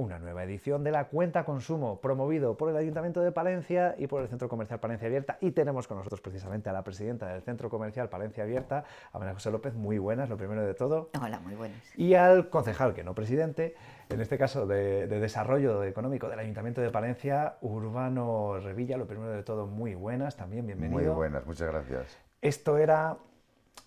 una nueva edición de la Cuenta Consumo, promovido por el Ayuntamiento de Palencia y por el Centro Comercial Palencia Abierta. Y tenemos con nosotros precisamente a la presidenta del Centro Comercial Palencia Abierta, a María José López. Muy buenas, lo primero de todo. Hola, muy buenas. Y al concejal, que no presidente, en este caso de, de Desarrollo Económico del Ayuntamiento de Palencia, Urbano Revilla. Lo primero de todo, muy buenas, también bienvenido. Muy buenas, muchas gracias. Esto era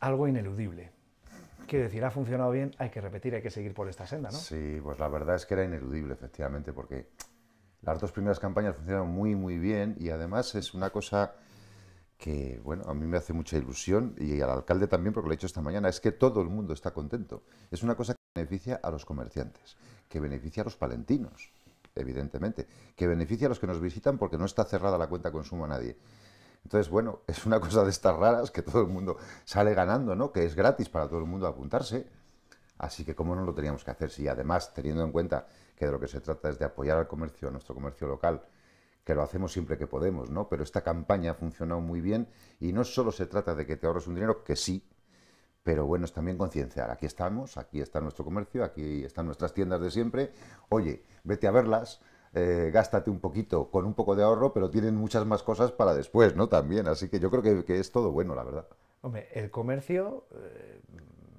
algo ineludible que decir, ha funcionado bien, hay que repetir, hay que seguir por esta senda, ¿no? Sí, pues la verdad es que era ineludible, efectivamente, porque las dos primeras campañas funcionaron muy, muy bien y además es una cosa que, bueno, a mí me hace mucha ilusión y al alcalde también, porque lo he hecho esta mañana, es que todo el mundo está contento. Es una cosa que beneficia a los comerciantes, que beneficia a los palentinos, evidentemente, que beneficia a los que nos visitan porque no está cerrada la cuenta consumo a nadie. Entonces, bueno, es una cosa de estas raras que todo el mundo sale ganando, ¿no? Que es gratis para todo el mundo apuntarse. Así que, ¿cómo no lo teníamos que hacer? Si además, teniendo en cuenta que de lo que se trata es de apoyar al comercio, a nuestro comercio local, que lo hacemos siempre que podemos, ¿no? Pero esta campaña ha funcionado muy bien y no solo se trata de que te ahorres un dinero, que sí, pero bueno, es también concienciar. Aquí estamos, aquí está nuestro comercio, aquí están nuestras tiendas de siempre. Oye, vete a verlas, eh, gástate un poquito con un poco de ahorro, pero tienen muchas más cosas para después, ¿no? También, así que yo creo que, es todo bueno, la verdad. Hombre, el comercio, eh,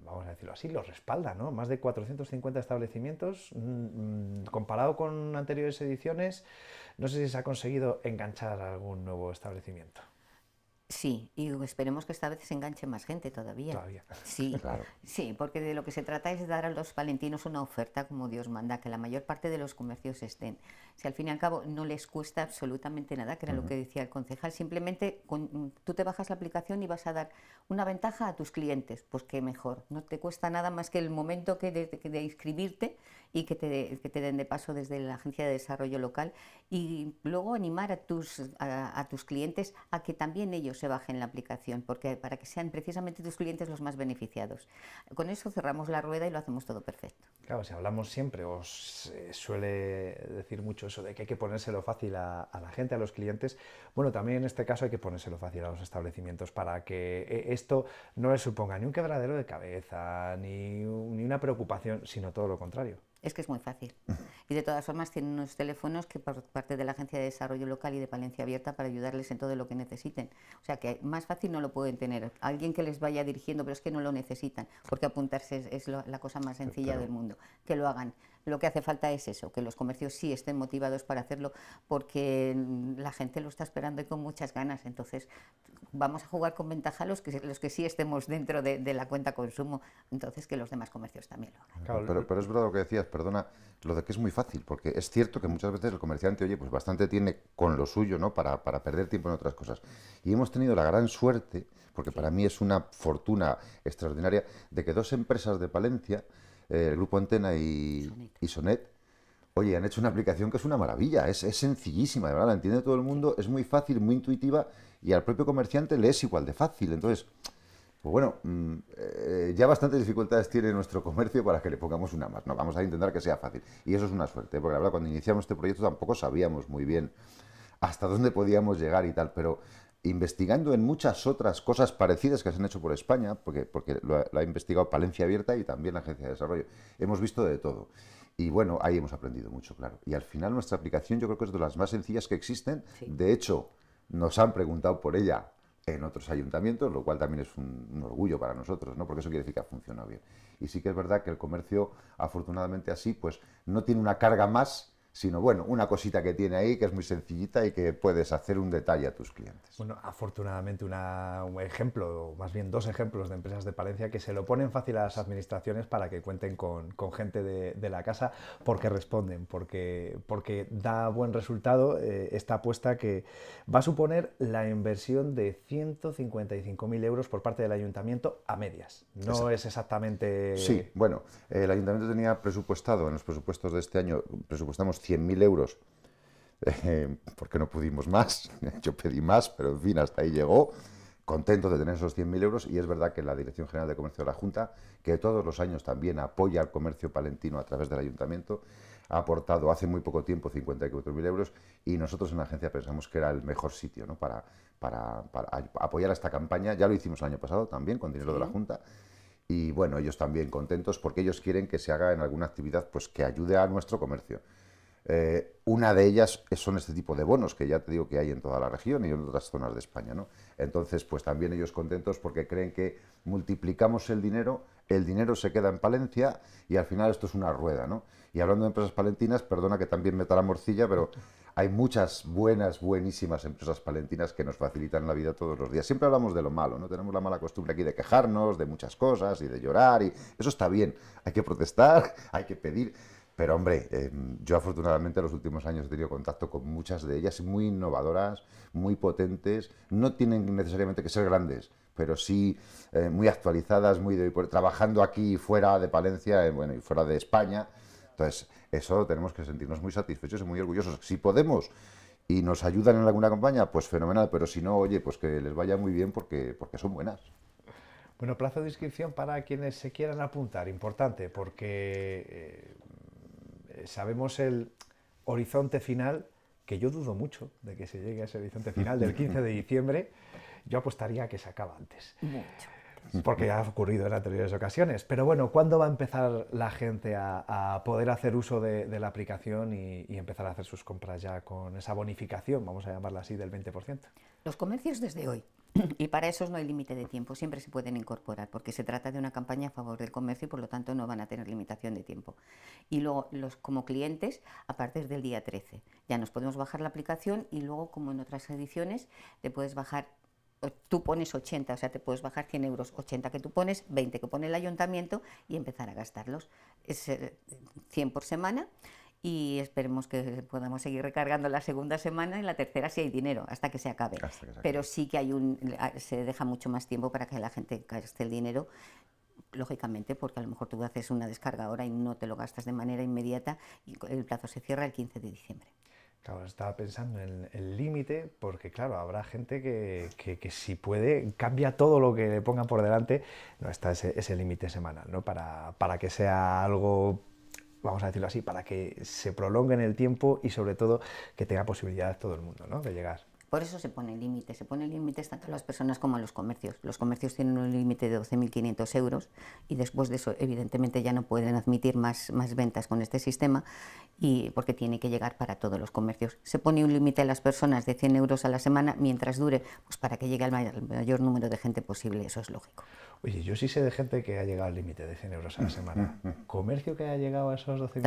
vamos a decirlo así, lo respalda, ¿no? Más de 450 establecimientos, mm, mm, comparado con anteriores ediciones, no sé si se ha conseguido enganchar algún nuevo establecimiento. Sí, y esperemos que esta vez se enganche más gente todavía. Todavía. Sí, claro. sí, porque de lo que se trata es dar a los valentinos una oferta como Dios manda, que la mayor parte de los comercios estén. Si al fin y al cabo no les cuesta absolutamente nada, que era lo que decía el concejal, simplemente tú te bajas la aplicación y vas a dar una ventaja a tus clientes, pues qué mejor. No te cuesta nada más que el momento que de, inscribirte y que te, que te, den de paso desde la Agencia de Desarrollo Local y luego animar a tus, a tus clientes a que también ellos se baje en la aplicación, porque para que sean precisamente tus clientes los más beneficiados. Con eso cerramos la rueda y lo hacemos todo perfecto. Claro, si hablamos siempre, os eh, suele decir mucho eso de que hay que ponérselo fácil a, la gente, a los clientes. Bueno, también en este caso hay que ponérselo fácil a los establecimientos para que eh, esto no les suponga ni un quebradero de cabeza, ni, ni una preocupación, sino todo lo contrario. Es que es muy fácil. Y de todas formas tienen unos teléfonos que por parte de la Agencia de Desarrollo Local y de Palencia Abierta para ayudarles en todo lo que necesiten. O sea que más fácil no lo pueden tener. Alguien que les vaya dirigiendo, pero es que no lo necesitan, porque apuntarse es, la cosa más sencilla del mundo. Que lo hagan. Lo que hace falta es eso, que los comercios sí estén motivados para hacerlo, porque la gente lo está esperando y con muchas ganas. Entonces vamos a jugar con ventaja los que, los que sí estemos dentro de, la cuenta consumo. Entonces que los demás comercios también lo hagan. pero es verdad lo que decías, perdona lo de que es muy fácil, porque es cierto que muchas veces el comerciante, oye, pues bastante tiene con lo suyo, ¿no? Para, perder tiempo en otras cosas. Y hemos tenido la gran suerte, porque para mí es una fortuna extraordinaria, de que dos empresas de Palencia, eh, el Grupo Antena y Sonet. oye, han hecho una aplicación que es una maravilla, es, es sencillísima, de verdad, la entiende todo el mundo, es muy fácil, muy intuitiva, y al propio comerciante le es igual de fácil. Entonces, pues bueno, mm, eh, ya bastantes dificultades tiene nuestro comercio para que le pongamos una más. No, vamos a intentar que sea fácil. Y eso es una suerte, porque la verdad, cuando iniciamos este proyecto tampoco sabíamos muy bien hasta dónde podíamos llegar y tal, pero investigando en muchas otras cosas parecidas que se han hecho por España, porque, porque lo, ha, investigado Palencia Abierta y también la Agencia de Desarrollo, hemos visto de todo. Y bueno, ahí hemos aprendido mucho, claro. Y al final nuestra aplicación yo creo que es de las más sencillas que existen. De hecho, nos han preguntado por ella en otros ayuntamientos, lo cual también es un, orgullo para nosotros, ¿no? porque eso quiere decir que ha funcionado bien. Y sí que es verdad que el comercio, afortunadamente así, pues no tiene una carga más sino bueno, una cosita que tiene ahí que es muy sencillita y que puedes hacer un detalle a tus clientes. Bueno, afortunadamente un ejemplo, o más bien dos ejemplos de empresas de Palencia que se lo ponen fácil a las administraciones para que cuenten con, gente de, la casa porque responden, porque, porque da buen resultado eh, esta apuesta que va a suponer la inversión de 155.000 euros por parte del ayuntamiento a medias. No es exactamente... Sí, bueno, el ayuntamiento tenía presupuestado, en los presupuestos de este año presupuestamos 100.000 euros, eh, porque no pudimos más, yo pedí más, pero en fin, hasta ahí llegó, contento de tener esos 100.000 euros y es verdad que la Dirección General de Comercio de la Junta, que todos los años también apoya al comercio palentino a través del ayuntamiento, ha aportado hace muy poco tiempo 54.000 euros y nosotros en la agencia pensamos que era el mejor sitio para, para, apoyar a esta campaña. Ya lo hicimos el año pasado también con dinero de la Junta y bueno, ellos también contentos porque ellos quieren que se haga en alguna actividad pues, que ayude a nuestro comercio. Eh, una de ellas son este tipo de bonos que ya te digo que hay en toda la región y en otras zonas de España. ¿no? Entonces, pues también ellos contentos porque creen que multiplicamos el dinero, el dinero se queda en Palencia y al final esto es una rueda. Y hablando de empresas palentinas, perdona que también meta la morcilla, pero hay muchas buenas, buenísimas empresas palentinas que nos facilitan la vida todos los días. Siempre hablamos de lo malo, ¿no? Tenemos la mala costumbre aquí de quejarnos de muchas cosas y de llorar y eso está bien. Hay que protestar, hay que pedir pero hombre, em, yo afortunadamente en los últimos años he tenido contacto con muchas de ellas, muy innovadoras, muy potentes, no tienen necesariamente que ser grandes, pero sí eh, muy actualizadas, muy trabajando aquí fuera de Palencia, eh, bueno, y fuera de España. Entonces, eso tenemos que sentirnos muy satisfechos y muy orgullosos. Si podemos y nos ayudan en alguna campaña, pues fenomenal, pero si no, oye, pues que les vaya muy bien porque, porque son buenas. Bueno, plazo de inscripción para quienes se quieran apuntar, importante, porque eh, eh, sabemos el horizonte final, que yo dudo mucho de que se llegue a ese horizonte final del 15 de diciembre, yo apostaría que se acaba antes. Mucho porque ya ha ocurrido en anteriores ocasiones. Pero bueno, ¿cuándo va a empezar la gente a, poder hacer uso de, la aplicación y, empezar a hacer sus compras ya con esa bonificación, vamos a llamarla así, del 20%? Los comercios desde hoy. Y para eso no hay límite de tiempo, siempre se pueden incorporar, porque se trata de una campaña a favor del comercio y por lo tanto no van a tener limitación de tiempo. Y luego, los, como clientes, a partir del día 13, ya nos podemos bajar la aplicación y luego, como en otras ediciones, te puedes bajar tú pones 80, o sea, te puedes bajar 100 euros, 80 que tú pones, 20 que pone el ayuntamiento y empezar a gastarlos. Es 100 eh, por semana y esperemos que podamos seguir recargando la segunda semana y la tercera si hay dinero, hasta que se acabe. Pero sí que hay un, se deja mucho más tiempo para que la gente gaste el dinero lógicamente, porque a lo mejor tú haces una descarga ahora y no te lo gastas de manera inmediata y el plazo se cierra el 15 de diciembre. Claro, estaba pensando en el límite, porque claro, habrá gente que, si puede cambia todo lo que le pongan por delante. No está ese, ese límite semanal, ¿no? Para, para, que sea algo, vamos a decirlo así, para que se prolongue en el tiempo y sobre todo que tenga posibilidad todo el mundo, ¿no? De llegar. Por eso se pone límite, se pone límites tanto a las personas como a los comercios. Los comercios tienen un límite de 12.500 euros y después de eso, evidentemente, ya no pueden admitir más, ventas con este sistema y porque tiene que llegar para todos los comercios. Se pone un límite a las personas de 100 euros a la semana mientras dure, pues para que llegue al mayor, número de gente posible, eso es lógico. Oye, yo sí sé de gente que ha llegado al límite de 100 euros a la semana. ¿Comercio que ha llegado a esos 12.500?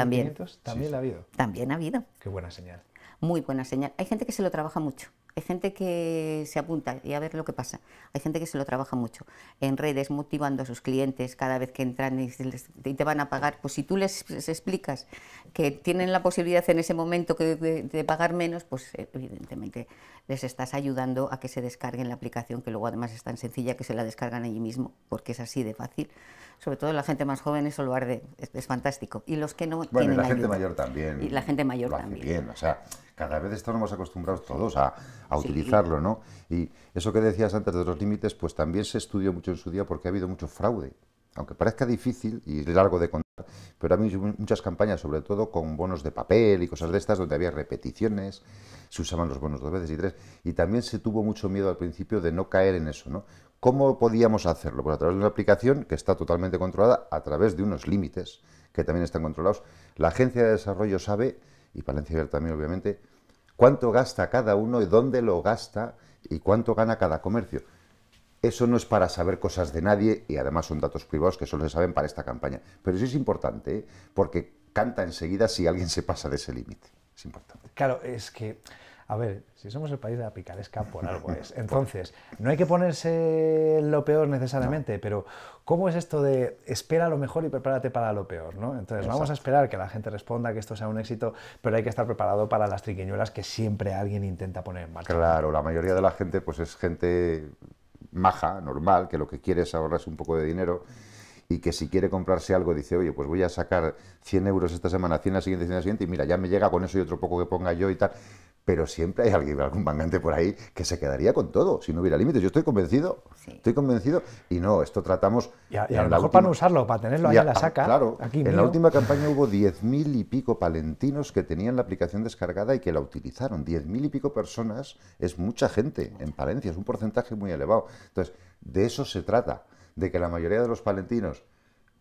También, ha habido. También ha habido. Qué buena señal. Muy buena señal. Hay gente que se lo trabaja mucho. Hay gente que se apunta y a ver lo que pasa. Hay gente que se lo trabaja mucho. En redes, motivando a sus clientes cada vez que entran y, te van a pagar. Pues si tú les, explicas que tienen la posibilidad en ese momento de, pagar menos, pues eh, evidentemente les estás ayudando a que se descarguen la aplicación, que luego además es tan sencilla que se la descargan allí mismo, porque es así de fácil. Sobre todo la gente más joven, eso lo arde, es, fantástico. Y los que no bueno, y la gente mayor también. Y la gente mayor también. o sea, cada vez estamos acostumbrados todos a, utilizarlo, ¿no? Y eso que decías antes de los límites, pues también se estudió mucho en su día porque ha habido mucho fraude. Aunque parezca difícil y largo de contar, pero ha habido muchas campañas, sobre todo con bonos de papel y cosas de estas, donde había repeticiones, se usaban los bonos dos veces y tres, y también se tuvo mucho miedo al principio de no caer en eso, ¿no? ¿Cómo podíamos hacerlo? Pues a través de una aplicación que está totalmente controlada, a través de unos límites que también están controlados. La Agencia de Desarrollo sabe y Palencia también, obviamente, cuánto gasta cada uno y dónde lo gasta y cuánto gana cada comercio. Eso no es para saber cosas de nadie y además son datos privados que solo se saben para esta campaña. Pero sí es importante, ¿eh? porque canta enseguida si alguien se pasa de ese límite. Es importante. Claro, es que a ver, si somos el país de la picaresca, por algo es. Entonces, no hay que ponerse lo peor necesariamente, pero ¿cómo es esto de espera lo mejor y prepárate para lo peor? ¿no? Entonces, vamos a esperar que la gente responda, que esto sea un éxito, pero hay que estar preparado para las triquiñuelas que siempre alguien intenta poner en marcha. Claro, la mayoría de la gente pues es gente maja, normal, que lo que quiere es ahorrarse un poco de dinero y que si quiere comprarse algo dice, oye, pues voy a sacar 100 euros esta semana, 100 la siguiente, 100 la siguiente, y mira, ya me llega con eso y otro poco que ponga yo y tal. Pero siempre hay alguien, algún mangante por ahí que se quedaría con todo, si no hubiera límites. Yo estoy convencido, estoy convencido. Y no, esto tratamos... Y a, lo mejor para no usarlo, para tenerlo allá la ah, saca. Claro, aquí en la última campaña hubo 10.000 y pico palentinos que tenían la aplicación descargada y que la utilizaron. 10.000 y pico personas es mucha gente en Palencia, es un porcentaje muy elevado. Entonces, de eso se trata de que la mayoría de los palentinos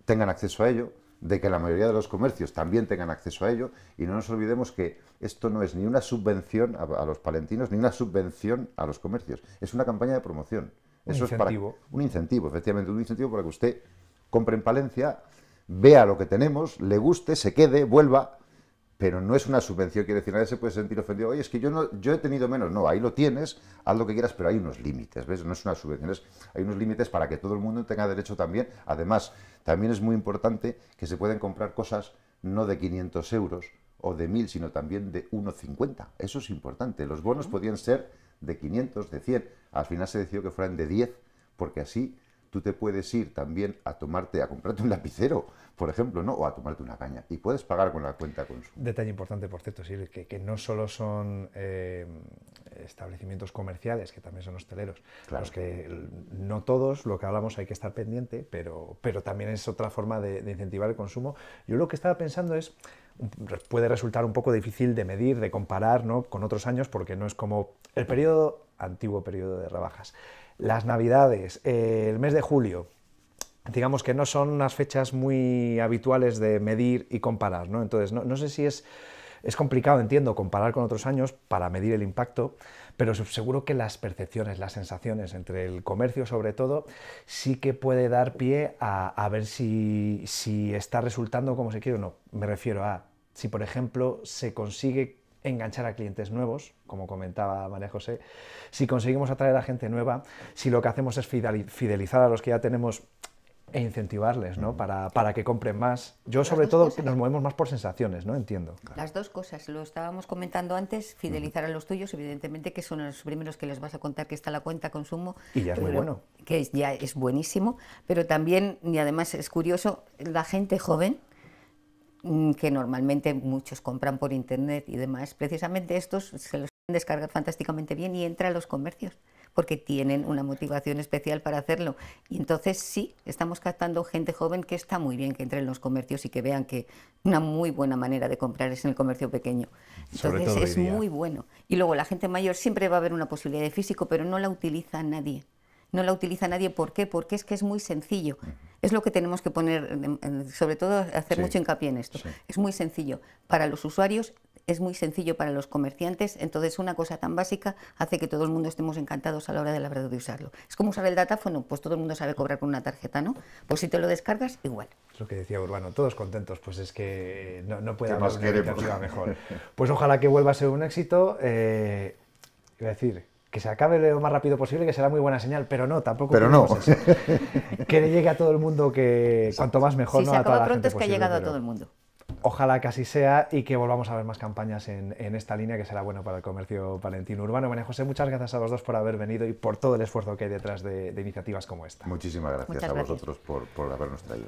tengan acceso a ello, de que la mayoría de los comercios también tengan acceso a ello, y no nos olvidemos que esto no es ni una subvención a, los palentinos, ni una subvención a los comercios, es una campaña de promoción. Un Eso incentivo. es para un incentivo, efectivamente, un incentivo para que usted compre en Palencia, vea lo que tenemos, le guste, se quede, vuelva, pero no es una subvención, quiere decir, nadie se puede sentir ofendido, oye, es que yo, no, yo he tenido menos, no, ahí lo tienes, haz lo que quieras, pero hay unos límites, ¿ves? No es una subvención, hay unos límites para que todo el mundo tenga derecho también, además, también es muy importante que se pueden comprar cosas no de 500 euros o de 1.000, sino también de 1,50, eso es importante, los bonos podían ser de 500, de 100, al final se decidió que fueran de 10, porque así tú te puedes ir también a tomarte, a comprarte un lapicero, por ejemplo, ¿no? o a tomarte una caña. Y puedes pagar con la cuenta consumo. Detalle importante, por cierto, sí, que, no solo son eh, establecimientos comerciales, que también son hosteleros, claro. los que no todos, lo que hablamos hay que estar pendiente, pero, pero también es otra forma de, de incentivar el consumo. Yo lo que estaba pensando es puede resultar un poco difícil de medir, de comparar ¿no? con otros años, porque no es como el periodo, antiguo periodo de rebajas las navidades, eh, el mes de julio, digamos que no son unas fechas muy habituales de medir y comparar, ¿no? Entonces, no, sé si es, es, complicado, entiendo, comparar con otros años para medir el impacto, pero seguro que las percepciones, las sensaciones entre el comercio sobre todo, sí que puede dar pie a, ver si, si está resultando como se quiere o no. Me refiero a si, por ejemplo, se consigue enganchar a clientes nuevos, como comentaba María José, si conseguimos atraer a gente nueva, si lo que hacemos es fidelizar a los que ya tenemos e incentivarles, ¿no? Mm. Para, que compren más. Yo sobre todo nos movemos más por sensaciones, ¿no? Entiendo. Las dos cosas, lo estábamos comentando antes, fidelizar a los tuyos, evidentemente que son los primeros que les vas a contar que está la cuenta consumo. Y ya es muy bueno. Que ya es buenísimo, pero también, y además es curioso, la gente joven, Mm, que normalmente muchos compran por internet y demás, precisamente estos se los descargar fantásticamente bien y entra a los comercios porque tienen una motivación especial para hacerlo. Y entonces sí, estamos captando gente joven que está muy bien que entre en los comercios y que vean que una muy buena manera de comprar es en el comercio pequeño. Entonces es muy bueno. Y luego la gente mayor siempre va a haber una posibilidad de físico, pero no la utiliza nadie. No la utiliza nadie. ¿Por qué? Porque es que es muy sencillo. Es lo que tenemos que poner, sobre todo hacer mucho hincapié en esto. Es muy sencillo. Para los usuarios es muy sencillo para los comerciantes, entonces una cosa tan básica hace que todo el mundo estemos encantados a la hora de la verdad de usarlo. Es como usar el datáfono, pues todo el mundo sabe cobrar con una tarjeta, ¿no? Pues si te lo descargas, igual. Es lo que decía Urbano, todos contentos, pues es que no, puede haber una mejor. Pues ojalá que vuelva a ser un éxito. Eh, decir, que se acabe lo más rápido posible, que será muy buena señal, pero no, tampoco. Pero no. que le llegue a todo el mundo, que cuanto más mejor. Si no, se a pronto es que ha llegado a todo el mundo. Ojalá que así sea y que volvamos a ver más campañas en, esta línea, que será bueno para el comercio palentino urbano. Bueno, José, muchas gracias a los dos por haber venido y por todo el esfuerzo que hay detrás de, iniciativas como esta. Muchísimas gracias a vosotros Por, por habernos traído.